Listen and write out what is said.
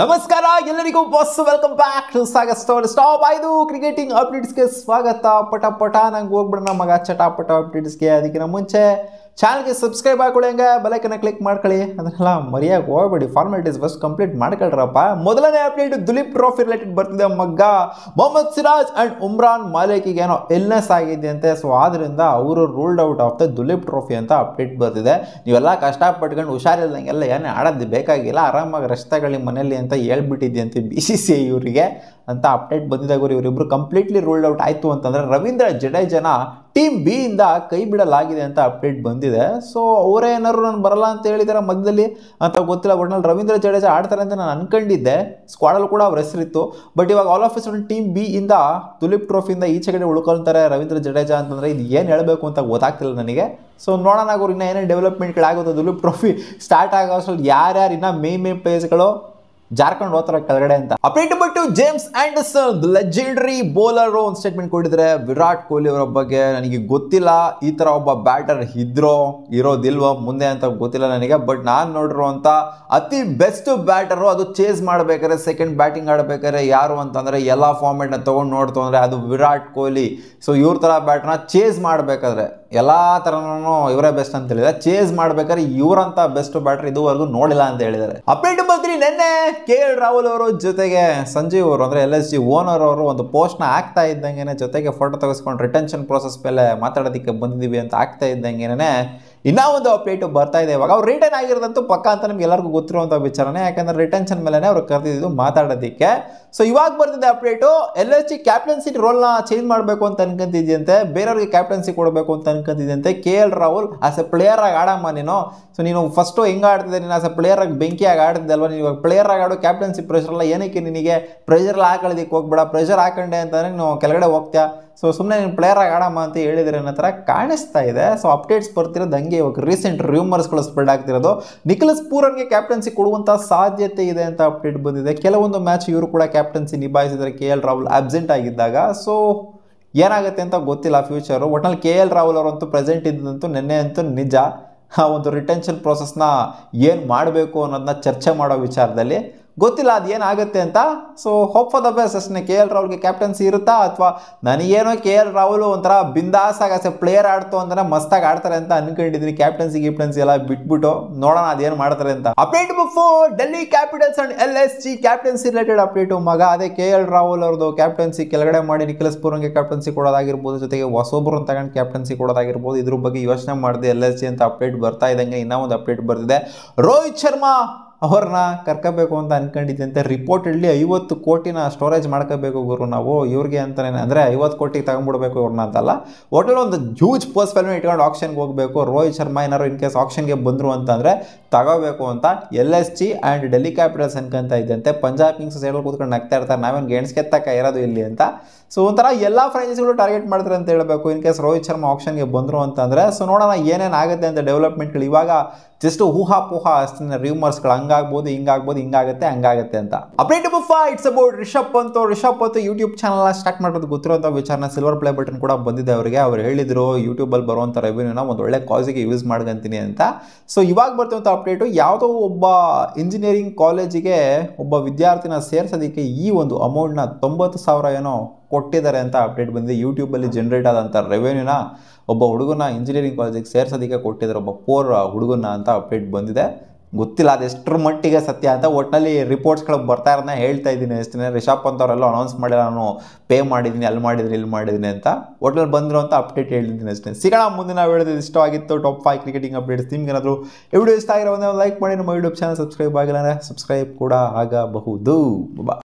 ನಮಸ್ಕಾರ ಎಲ್ಲರಿಗೂ boss welcome back to Sagar store stop ಆಯ್ದು ಕ್ರಿಕೆಟಿಂಗ್ ಅಪ್ಡೇಟ್ಸ್ಗೆ ಸ್ವಾಗತ ಪಟ ಪಟ ನಂಗೆ ಹೋಗ್ಬಿಡೋಣ ಮಗ ಚಟಾಪಟ ಪಟ ಅಪ್ಡೇಟ್ಸ್ಗೆ ಅದಕ್ಕಿಂತ ಮುಂಚೆ ಚಾನಲ್ಗೆ ಸಬ್ಸ್ಕ್ರೈಬ್ ಹಾಕೊಳ್ಳಿ ಹಂಗೆ ಬೆಲೈಕನ್ನ ಕ್ಲಿಕ್ ಮಾಡ್ಕೊಳ್ಳಿ ಅದನ್ನೆಲ್ಲ ಮರಿಯಾಗಿ ಹೋಗ್ಬೇಡಿ ಫಾರ್ಮಾಲಿಟೀಸ್ ಫಸ್ಟ್ ಕಂಪ್ಲೀಟ್ ಮಾಡ್ಕೊಳ್ರಪ್ಪ ಮೊದಲನೇ ಅಪ್ಡೇಟ್ ದುಲೀಪ್ ಟ್ರೋಫಿ ರಿಲೇಟೆಡ್ ಬರ್ತಿದೆ ಮಗ್ಗ ಮೊಹಮ್ಮದ್ ಸಿರಾಜ್ ಆ್ಯಂಡ್ ಉಮ್ರಾನ್ ಮಾಲೇಕಿಗೆ ಏನೋ ಇಲ್ನೆಸ್ ಆಗಿದೆ ಅಂತೆ ಸೊ ಆದ್ದರಿಂದ ಅವರು ruled out of the Duleep trophy ಅಂತ ಅಪ್ಡೇಟ್ ಬರ್ತಿದೆ ನೀವೆಲ್ಲ ಕಷ್ಟಪಟ್ಕೊಂಡು ಹುಷಾರಿಲ್ಲದಂಗೆಲ್ಲ ಏನೇ ಆಡೋದು ಬೇಕಾಗಿಲ್ಲ ಆರಾಮಾಗಿ ರಸ್ತೆಗಳಿಗೆ ಮನೆಯಲ್ಲಿ ಅಂತ ಹೇಳ್ಬಿಟ್ಟಿದ್ದೆ ಅಂತ ಬಿ ಸಿ ಸಿ ಐ ಇವರಿಗೆ ಅಂತ ಅಪ್ಡೇಟ್ ಬಂದಿದ್ದಾಗೋರು ಇವರಿಬ್ಬರು ಕಂಪ್ಲೀಟ್ಲಿ ರೋಲ್ಡ್ ಔಟ್ ಆಯಿತು ಅಂತಂದರೆ ರವೀಂದ್ರ ಜಡೇಜನ ಟೀಮ್ ಬಿ ಇಂದ ಕೈ ಬಿಡಲಾಗಿದೆ ಅಂತ ಅಪ್ಡೇಟ್ ಬಂದಿದೆ ಸೊ ಅವರೇ ನಾನು ಬರಲ್ಲ ಅಂತ ಹೇಳಿದಾರೆ ಮಧ್ಯದಲ್ಲಿ ಅಂತ ಗೊತ್ತಿಲ್ಲ ಒಟ್ನಲ್ಲಿ ರವೀಂದ್ರ ಜಡೇಜ ಆಡ್ತಾರೆ ಅಂತ ನಾನು ಅನ್ಕೊಂಡಿದ್ದೆ ಸ್ಕ್ವಾಡಲ್ಲಿ ಕೂಡ ಅವ್ರ ಹೆಸರಿತ್ತು ಬಟ್ ಇವಾಗ ಆಲ್ ಆಫ್ ಟೀಮ್ ಬಿ ಇಂದ ತುಲಿಪ್ ಟ್ರೋಫಿಯಿಂದ ಈಚೆ ಕಡೆ ಉಳ್ಕೊಳ್ತಾರೆ ರವೀಂದ್ರ ಜಡೇಜಾ ಅಂತಂದರೆ ಇದು ಏನು ಹೇಳಬೇಕು ಅಂತ ಗೊತ್ತಾಗ್ತಿಲ್ಲ ನನಗೆ ಸೊ ನೋಡೋಣ ಅವ್ರು ಇನ್ನೂ ಏನೇನು ಡೆವಲಪ್ಮೆಂಟ್ಗಳಾಗುತ್ತೆ ತುಲಿಪ್ ಟ್ರೋಫಿ ಸ್ಟಾರ್ಟ್ ಆಗೋ ಯಾರು ಯಾರ್ಯಾರು ಇನ್ನೂ ಮೇ ಮೇನ್ ಪ್ಲೇಸ್ಗಳು ಜಾರ್ಖಂಡ್ ಹೋತಾರೆ ಕೆಳಗಡೆ ಅಂತ ಅಪ್ಡೇಟ್ ಬಿಟ್ಟು ಜೇಮ್ಸ್ ಆಂಡರ್ಸನ್ ಲೆಜೆಂಡರಿ ಬೌಲರ್ ಒಂದು ಸ್ಟೇಟ್ಮೆಂಟ್ ಕೊಟ್ಟಿದ್ರೆ ವಿರಾಟ್ ಕೊಹ್ಲಿ ಅವರ ಬಗ್ಗೆ ನನಗೆ ಗೊತ್ತಿಲ್ಲ ಈ ತರ ಒಬ್ಬ ಬ್ಯಾಟರ್ ಇದ್ರೋ ಇರೋದಿಲ್ವೋ ಮುಂದೆ ಅಂತ ಗೊತ್ತಿಲ್ಲ ನನಗೆ ಬಟ್ ನಾನು ನೋಡಿರುವಂತ ಅತಿ ಬೆಸ್ಟ್ ಬ್ಯಾಟರು ಅದು ಚೇಸ್ ಮಾಡ್ಬೇಕಾದ್ರೆ ಸೆಕೆಂಡ್ ಬ್ಯಾಟಿಂಗ್ ಆಡಬೇಕಾದ್ರೆ ಯಾರು ಅಂತಂದ್ರೆ ಎಲ್ಲ ಫಾರ್ಮೆಟ್ನ ತಗೊಂಡು ನೋಡ್ತು ಅಂದ್ರೆ ಅದು ವಿರಾಟ್ ಕೊಹ್ಲಿ ಸೊ ಇವ್ರ ತರ ಬ್ಯಾಟರ್ನ ಚೇಸ್ ಮಾಡಬೇಕಾದ್ರೆ ಎಲ್ಲ ಥರನೂ ಇವರೇ ಬೆಸ್ಟ್ ಅಂತ ಹೇಳಿದ್ದಾರೆ ಚೇಸ್ ಮಾಡ್ಬೇಕಾದ್ರೆ ಇವರಂತ ಬೆಸ್ಟ್ ಬ್ಯಾಟ್ರಿ ಇದುವರೆಗೂ ನೋಡಿಲ್ಲ ಅಂತ ಹೇಳಿದ್ದಾರೆ ಅಪ್ಡೇಟ್ ಬಂದ್ರಿ ನಿನ್ನೆ ಕೆ ಎಲ್ ರಾಹುಲ್ ಅವರು ಜೊತೆಗೆ ಸಂಜೀವ್ ಅವರು ಅಂದ್ರೆ ಎಲ್ ಎಸ್ ಜಿ ಓನರ್ ಅವರು ಒಂದು ಪೋಸ್ಟ್ನ ಆಗ್ತಾ ಇದ್ದಂಗೆ ಜೊತೆಗೆ ಫೋಟೋ ತೆಗೆಸ್ಕೊಂಡು ರಿಟೆನ್ಷನ್ ಪ್ರೋಸೆಸ್ ಮೇಲೆ ಮಾತಾಡೋದಕ್ಕೆ ಬಂದಿದ್ದೀವಿ ಅಂತ ಆಗ್ತಾ ಇದ್ದಂಗೆ ಇನ್ನೂ ಒಂದು ಅಪ್ಡೇಟ್ ಬರ್ತಾ ಇದೆ ಇವಾಗ ಅವ್ರು ರಿಟರ್ನ್ ಆಗಿರೋದಂತೂ ಪಕ್ಕ ಅಂತ ನಮ್ಗೆ ಎಲ್ಲರಿಗೂ ಗೊತ್ತಿರುವಂಥ ವಿಚಾರನೇ ಯಾಕಂದ್ರೆ ರಿಟೆನ್ಷನ್ ಮೇಲೆ ಅವ್ರು ಕರೆದಿದ್ದು ಮಾತಾಡೋದಕ್ಕೆ ಸೊ ಇವಾಗ ಬರ್ತಿದೆ update L H C captaincy ರೋಲ್ನ ಚೇಂಜ್ ಮಾಡಬೇಕು ಅಂತ ಅನ್ಕೊಂತಿದ್ಯಂತೆ ಬೇರೆಯವ್ರಿಗೆ ಕ್ಯಾಪ್ಟನ್ಸಿ ಕೊಡಬೇಕು ಅಂತ ಅನ್ಕೊಂತಿದ್ಯಂತೆ K L Rahul as a ಪ್ಲೇಯರಾಗಿ ಆಡಮ್ಮ ನೀನು ಸೊ ನೀನು ಫಸ್ಟು ಹೆಂಗೆ ಆಡ್ತಿದ್ದೆ ನೀನು ಆಸ್ ಎ ಪ್ಲೇಯರಾಗಿ ಬೆಂಕಿಯಾಗಿ ಆಡ್ತಿದ್ದೆ ಅಲ್ವಾ ನೀವು ಇವಾಗ ಪ್ಲೇಯರಾಗಿ ಆಡೋ ಕ್ಯಾಪ್ಟನ್ಸಿ ಪ್ರೆಷರ್ ಎಲ್ಲ ಏನಕ್ಕೆ ನಿನಗೆ ಪ್ರೆಷರ್ ಹಾಕೊಳ್ಳೋದಕ್ಕೆ ಹೋಗ್ಬೇಡ ಪ್ರೆಷರ್ ಹಾಕೊಂಡೆ ಅಂತಂದರೆ ನೀನು ಕೆಳಗಡೆ ಹೋಗ್ತೀಯಾ ಸೊ ಸುಮ್ಮನೆ ನೀನು ಪ್ಲೇಯರಾಗಿ ಆಡಮ್ಮ ಅಂತ ಹೇಳಿದ್ರೆ ಅನ್ನೋ ಥರ ಕಾಣಿಸ್ತಾ ಇದೆ ಸೊ ಅಪ್ಡೇಟ್ಸ್ ಬರ್ತಿರೋದು ಹಂಗೆ ಇವಾಗ ರೀಸೆಂಟ್ ರ್ಯೂಮರ್ಸ್ಗಳು ಸ್ಪ್ರೆಡ್ ಆಗ್ತಿರೋದು ನಿಖಲಸ್ ಪೂರನ್ಗೆ ಕ್ಯಾಪ್ಟನ್ಸಿ ಕೊಡುವಂಥ ಸಾಧ್ಯತೆ ಇದೆ ಅಂತ ಅಪ್ಡೇಟ್ ಬಂದಿದೆ ಕೆಲವೊಂದು ಮ್ಯಾಚ್ ಇವರು ಕೂಡ ಕ್ಯಾಪ್ಟನ್ಸಿ ನಿಭಾಯಿಸಿದರೆ ಕೆ ಎಲ್ ರಾಹುಲ್ ಆಬ್ಸೆಂಟ್ ಆಗಿದ್ದಾಗ ಸೊ ಏನಾಗುತ್ತೆ ಅಂತ ಗೊತ್ತಿಲ್ಲ ಫ್ಯೂಚರು ಒಟ್ನಲ್ಲಿ ಕೆ ಎಲ್ ರಾಹುಲ್ ಅವರಂತೂ ಪ್ರೆಸೆಂಟ್ ಇದ್ದಂತೂ ನಿನ್ನೆ ಅಂತೂ ನಿಜ ಆ ಒಂದು ರಿಟೆನ್ಷನ್ ಪ್ರೋಸೆಸ್ನ ಏನು ಮಾಡಬೇಕು ಅನ್ನೋದನ್ನ ಚರ್ಚೆ ಮಾಡೋ ವಿಚಾರದಲ್ಲಿ ಗೊತ್ತಿಲ್ಲ ಅದು ಏನಾಗುತ್ತೆ ಅಂತ so hope for the best ಅಷ್ಟೇ ಕೆ ಎಲ್ ರಾಹುಲ್ಗೆ ಕ್ಯಾಪ್ಟನ್ಸಿ ಇರುತ್ತಾ ಅಥವಾ ನನಗೇನೋ ಕೆ ಎಲ್ ರಾಹುಲ್ ಒಂಥರ ಬಿಂದಾಸಾಗಸೆ ಪ್ಲೇಯರ್ ಆಡ್ತು ಅಂದರೆ ಮಸ್ತಾಗಿ ಆಡ್ತಾರೆ ಅಂತ ಅನ್ಕೊಂಡಿದ್ದೀನಿ ಕ್ಯಾಪ್ಟನ್ಸಿ ಕ್ಯಾಪ್ಟನ್ಸಿ ಎಲ್ಲ ಬಿಟ್ಬಿಟ್ಟು ನೋಡೋಣ ಅದೇನು ಮಾಡ್ತಾರೆ ಅಂತ update before Delhi Capitals and L S G captaincy related update ಮಗ ಅದೇ ಕೆ ಎಲ್ ರಾಹುಲ್ ಅವ್ರದ್ದು ಕ್ಯಾಪ್ಟನ್ಸಿ ಕೆಳಗಡೆ ಮಾಡಿ ನಿಖಿಲಸ್ ಪೂರಂಗೆ ಕ್ಯಾಪ್ಟನ್ಸಿ ಕೊಡೋದಾಗಿರ್ಬೋದು ಜೊತೆಗೆ ಹೊಸೊಬ್ಬರು ತಗೊಂಡು ಕ್ಯಾಪ್ಟನ್ಸಿ ಕೊಡೋದಾಗಿರ್ಬೋದು ಇದ್ರ ಬಗ್ಗೆ ಯೋಚನೆ ಮಾಡಿದೆ ಎಲ್ ಎಸ್ ಜಿ ಅಂತ ಅಪ್ಡೇಟ್ ಬರ್ತಾ ಇದ್ದಂಗೆ ಇನ್ನೂ ಒಂದು ಅಪ್ಡೇಟ್ ಬರ್ತಿದೆ ರೋಹಿತ್ ಶರ್ಮಾ ಅವ್ರನ್ನ ಕರ್ಕೋಬೇಕು ಅಂತ ರಿಪೋರ್ಟ್ ರಿಪೋರ್ಟಲ್ಲಿ ಐವತ್ತು ಕೋಟಿನ ಸ್ಟೋರೇಜ್ ಮಾಡ್ಕೋಬೇಕು ಗುರು ನಾವು ಇವ್ರಿಗೆ ಅಂತಲೇ ಅಂದರೆ ಐವತ್ತು ಕೋಟಿಗೆ ತಗೊಂಡ್ಬಿಡ್ಬೇಕು ಇವ್ರನ್ನ ಅಂತಲ್ಲ ಒಟ್ಟಲ್ಲಿ ಒಂದು ಹ್ಯೂಜ್ ಪೋಸ್ಟ್ ವ್ಯಾಲ್ಯೂ ಇಟ್ಕೊಂಡು ಆಪ್ಷನ್ಗೆ ಹೋಗಬೇಕು ರೋಹಿತ್ ಶರ್ಮಾ ಏನಾರು ಇನ್ ಕೇಸ್ ಆಪ್ಷನ್ಗೆ ಬಂದರು ಅಂತಂದರೆ ತಗೋಬೇಕು ಅಂತ L S G and Delhi Capitals ಅನ್ಕೊಂತ ಇದ್ದಂತೆ ಪಂಜಾಬ್ ಕಿಂಗ್ಸ್ ಸೈಡಲ್ಲಿ ಕೂತ್ಕೊಂಡು ನಗ್ತಾ ಇರ್ತಾರೆ ನಾವೇನು ತಕ್ಕ ಇರೋದು ಇಲ್ಲಿ ಅಂತ ಸೊ ಒಂಥರ ಎಲ್ಲ ಫ್ರಾಂಚೈಸಿಗಳು ಟಾರ್ಗೆಟ್ ಮಾಡ್ತಾರೆ ಅಂತ ಹೇಳಬೇಕು ಇನ್ ಕೇಸ್ ರೋಹಿತ್ ಶರ್ಮಾ ಆಪ್ಷನ್ಗೆ ಬಂದರು ಅಂತಂದರೆ ಸೊ ನೋಡೋಣ ಏನೇನು ಆಗುತ್ತೆ ಅಂತ ಡೆವಲಪ್ಮೆಂಟ್ಗಳು ಇವಾಗ ಜಸ್ಟ್ ಊಹಾಪೋಹ ಗಳು ಹಂಗಾಗ್ಬೋದು ಹಿಂಗಾಗ್ಬೋದು ಹಿಂಗಾಗುತ್ತೆ ಹಂಗಾಗುತ್ತೆ ಅಂತ update number it's about Rishabh ಅಂತ ರಿಷಬ್ ಅಂತ ಯೂಟ್ಯೂಬ್ ಚಾನಲ್ ಸ್ಟಾರ್ಟ್ ಮಾಡೋದು ಗೊತ್ತಿರೋಂಥ ವಿಚಾರನ ಸಿಲ್ವರ್ ಪ್ಲೇ ಬಟನ್ ಕೂಡ ಬಂದಿದೆ ಅವರಿಗೆ ಅವ್ರು ಹೇಳಿದ್ರು ಯೂಟ್ಯೂಬಲ್ಲಿ ಬರುವಂಥ ರೆವಿನ್ಯೂನ ಒಂದು ಒಳ್ಳೆ ಕಾಲೇಜಿಗೆ ಯೂಸ್ ಮಾಡ್ಕೊಂತೀನಿ ಅಂತ ಸೊ ಇವಾಗ ಬರ್ತಿರೋಂಥ ಅಪ್ಡೇಟು ಯಾವುದೋ ಒಬ್ಬ ಇಂಜಿನಿಯರಿಂಗ್ ಕಾಲೇಜಿಗೆ ಒಬ್ಬ ವಿದ್ಯಾರ್ಥಿನ ಸೇರಿಸೋದಕ್ಕೆ ಈ ಒಂದು ಅಮೌಂಟ್ನ ತೊಂಬತ್ತು ಸಾವಿರ ಏನೋ ಕೊಟ್ಟಿದ್ದಾರೆ ಅಂತ ಅಪ್ಡೇಟ್ ಬಂದಿದೆ ಯೂಟ್ಯೂಬಲ್ಲಿ ಜನರೇಟ್ ಆದಂಥ ರೆವೆನ್ಯೂನ ಒಬ್ಬ ಹುಡುಗನ ಇಂಜಿನಿಯರಿಂಗ್ ಕಾಲೇಜಿಗೆ ಸೇರ್ಸೋದಕ್ಕೆ ಕೊಟ್ಟಿದ್ದಾರೆ ಒಬ್ಬ ಪೋರ್ ಹುಡುಗನ ಅಂತ ಅಪ್ಡೇಟ್ ಬಂದಿದೆ ಗೊತ್ತಿಲ್ಲ ಅದೆಷ್ಟರ ಮಟ್ಟಿಗೆ ಸತ್ಯ ಅಂತ ಒಟ್ಟಿನಲ್ಲಿ ರಿಪೋರ್ಟ್ಸ್ಗಳು ಬರ್ತಾ ಇರೋದನ್ನ ಹೇಳ್ತಾ ಇದ್ದೀನಿ ಅಷ್ಟೇ ರಿಷಬ್ ಅಂತ ಅವರೆಲ್ಲ ಅನೌನ್ಸ್ ಮಾಡಿಲ್ಲ ನಾನು ಪೇ ಮಾಡಿದ್ದೀನಿ ಅಲ್ಲಿ ಮಾಡಿದ್ದೀನಿ ಇಲ್ಲಿ ಮಾಡಿದ್ದೀನಿ ಅಂತ ಒಟ್ನಲ್ಲಿ ಬಂದಿರೋ ಅಂತ ಅಪ್ಡೇಟ್ ಹೇಳಿದ್ದೀನಿ ಅಷ್ಟೇ ಸಿಗೋಣ ಮುಂದಿನ ನಾವು ಇಷ್ಟ ಆಗಿತ್ತು ಟಾಪ್ ಫೈವ್ ಕ್ರಿಕೆಟಿಂಗ್ ಅಪ್ಡೇಟ್ಸ್ ನಿಮ್ಗೆ ಏನಾದರೂ ವಿಡಿಯೋ ಇಷ್ಟ ಆಗಿರೋ ಲೈಕ್ ಮಾಡಿ ನಮ್ಮ ಯೂಟ್ಯೂಬ್ ಚಾನಲ್ ಸಬ್ಸ್ಕ್ರೈಬ್ ಆಗಿಲ್ಲ ಸಬ್ಸ್ಕ್ರೈಬ್ ಕೂಡ ಆಗಬಹುದು ಬಾ